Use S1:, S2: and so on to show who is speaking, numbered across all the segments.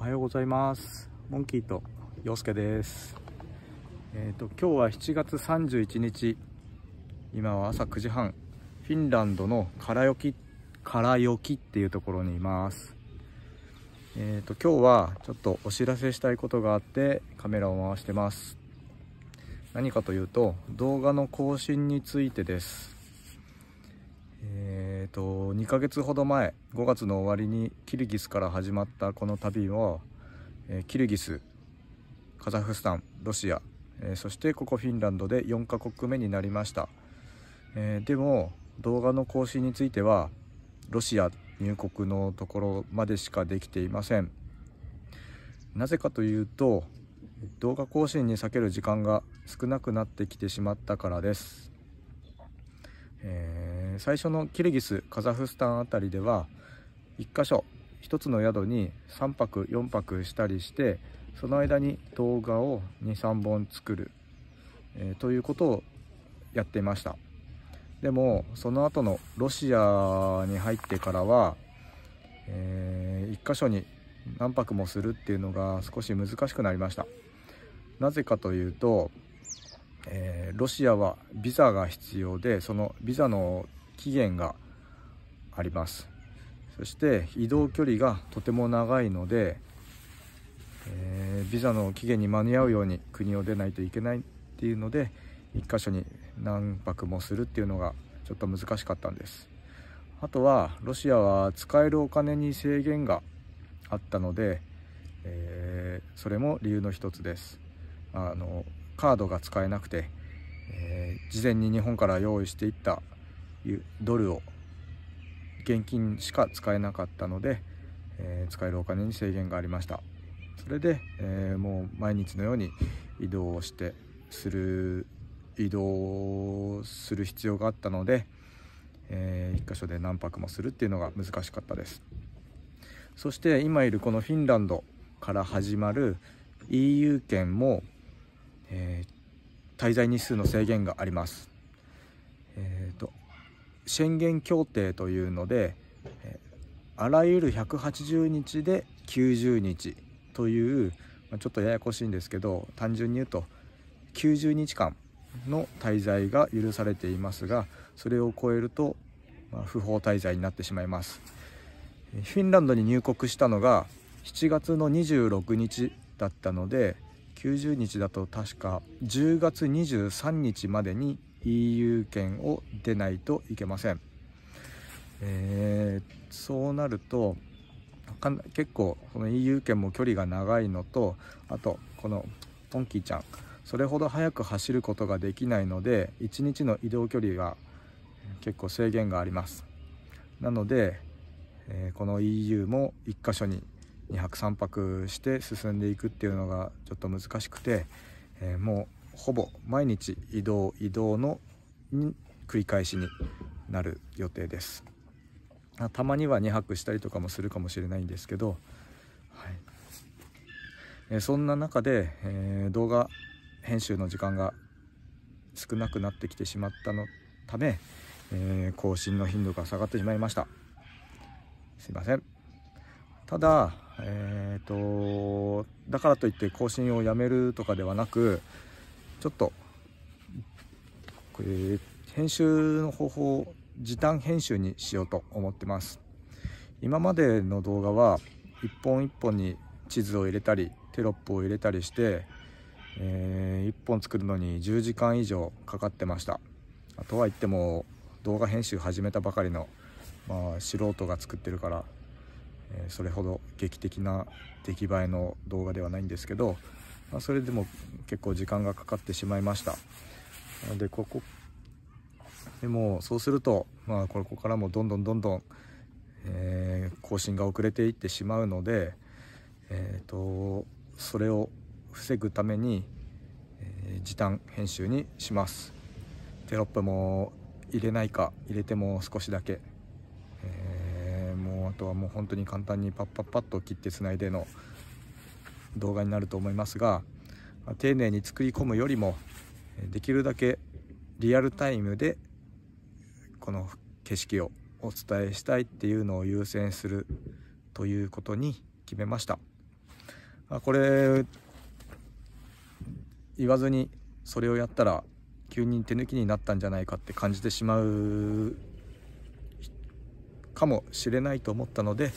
S1: おはようございますモンキーと陽介ですえっ、ー、と今日は7月31日今は朝9時半フィンランドのカラヨキカラヨキっていうところにいますえっ、ー、と今日はちょっとお知らせしたいことがあってカメラを回してます何かというと動画の更新についてです、えーっと、2ヶ月ほど前5月の終わりにキルギスから始まったこの旅は、えー、キルギスカザフスタンロシア、えー、そしてここフィンランドで4カ国目になりました、えー、でも動画の更新についてはロシア入国のところまでしかできていませんなぜかというと動画更新に避ける時間が少なくなってきてしまったからです、えー最初のキルギスカザフスタンあたりでは1箇所1つの宿に3泊4泊したりしてその間に動画を23本作る、えー、ということをやっていましたでもその後のロシアに入ってからは、えー、1箇所に何泊もするっていうのが少し難しくなりましたなぜかというと、えー、ロシアはビザが必要でそのビザの期限がありますそして移動距離がとても長いので、えー、ビザの期限に間に合うように国を出ないといけないっていうので1箇所に何泊もするっていうのがちょっと難しかったんですあとはロシアは使えるお金に制限があったので、えー、それも理由の一つですあのカードが使えなくて、えー、事前に日本から用意していったドルを現金しか使えなかったので、えー、使えるお金に制限がありましたそれで、えー、もう毎日のように移動をしてする移動する必要があったので、えー、1箇所で何泊もするっていうのが難しかったですそして今いるこのフィンランドから始まる EU 圏も、えー、滞在日数の制限があります宣言協定というのであらゆる180日で90日というちょっとややこしいんですけど単純に言うと90日間の滞在が許されていますがそれを超えると不法滞在になってしまいますフィンランドに入国したのが7月の26日だったので90日だと確か10月23日までに EU 圏を出ないといけません。えー、そうなると結構その EU 圏も距離が長いのとあとこのポンキーちゃんそれほど速く走ることができないので1日の移動距離が結構制限がありますなので、えー、この EU も1箇所に2泊3泊して進んでいくっていうのがちょっと難しくて、えー、もうほぼ毎日移動移動の繰り返しになる予定ですたまには2泊したりとかもするかもしれないんですけど、はいえそんな中で、えー、動画編集の時間が少なくなってきてしまったのため、えー、更新の頻度が下がってしまいましたすいませんただえっ、ー、とだからといって更新をやめるとかではなくちょっとこれ編集の方法を時短編集にしようと思ってます今までの動画は一本一本に地図を入れたりテロップを入れたりして、えー、1本作るのに10時間以上かかってましたとは言っても動画編集始めたばかりの、まあ、素人が作ってるからそれほど劇的な出来栄えの動画ではないんですけどまあ、それでも結構時間がかかってしまいましたなのでここでもそうするとまあここからもどんどんどんどん、えー、更新が遅れていってしまうのでえっ、ー、とそれを防ぐために、えー、時短編集にしますテロップも入れないか入れても少しだけ、えー、もうあとはもう本当に簡単にパッパッパッと切ってつないでの動画になると思いますが丁寧に作り込むよりもできるだけリアルタイムでこの景色をお伝えしたいっていうのを優先するということに決めましたこれ言わずにそれをやったら急に手抜きになったんじゃないかって感じてしまうかもしれないと思ったので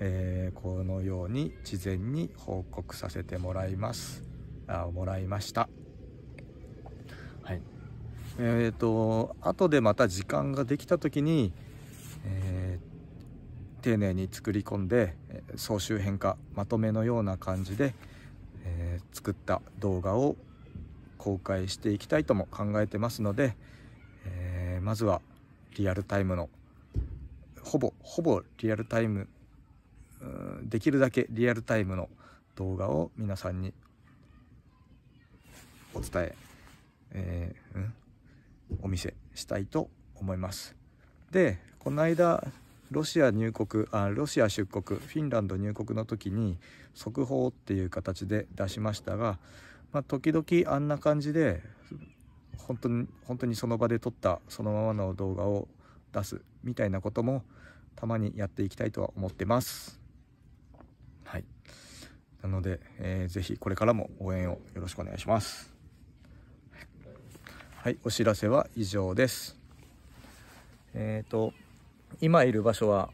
S1: えー、このように事前に報告させてもらいますあもらいましたはいえっ、ー、と後でまた時間ができた時に、えー、丁寧に作り込んで総集編化まとめのような感じで、えー、作った動画を公開していきたいとも考えてますので、えまずはリアルタイムのほぼほぼリアルタイムできるだけリアルタイムの動画を皆さんにお伝ええー、うん、お見せしたいと思います。でこの間ロシア入国あロシア出国フィンランド入国の時に速報っていう形で出しましたが、まあ、時々あんな感じで本当に本当にその場で撮ったそのままの動画を出すみたいなこともたまにやっていきたいとは思ってます。なので、えー、ぜひこれからも応援をよろしくお願いします。はい、お知らせは以上です。えっ、ー、と、今いる場所は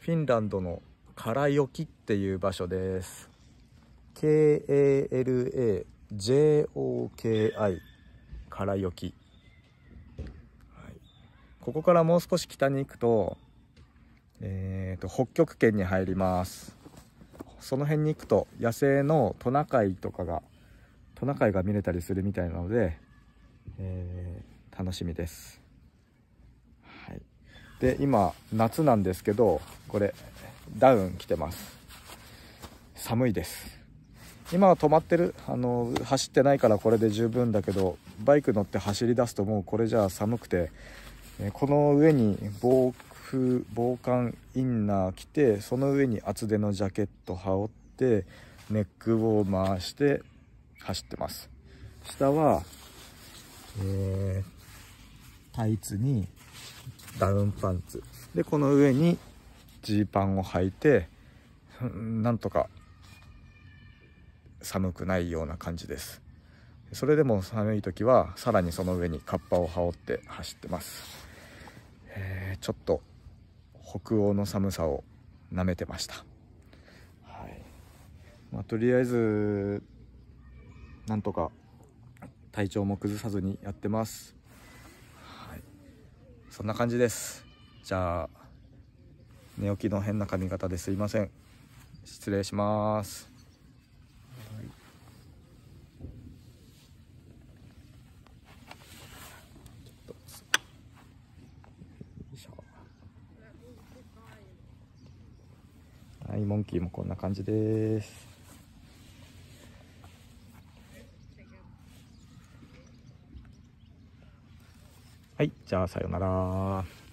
S1: フィンランドのカラヨキっていう場所です。K-A-L-A-J-O-K-I カラヨキ、はい、ここからもう少し北に行くと,、えーと北極圏に入りますその辺に行くと野生のトナカイとかがトナカイが見れたりするみたいなので、えー、楽しみです、はい、で今夏なんですけどこれダウン着てます寒いです今は止まってるあの走ってないからこれで十分だけどバイク乗って走り出すともうこれじゃあ寒くてこの上に防風防寒インナー着てその上に厚手のジャケット羽織ってネックウォーマーして走ってます下は、えー、タイツにダウンパンツでこの上にジーパンを履いてなんとか寒くないような感じですそれでも寒い時はさらにその上にカッパを羽織って走ってます、えー、ちょっと北欧の寒さをなめてました、はいまあ、とりあえずなんとか体調も崩さずにやってます、はい、そんな感じですじゃあ寝起きの変な髪型ですいません失礼しますはい、モンキーもこんな感じです。はい、じゃあさようなら。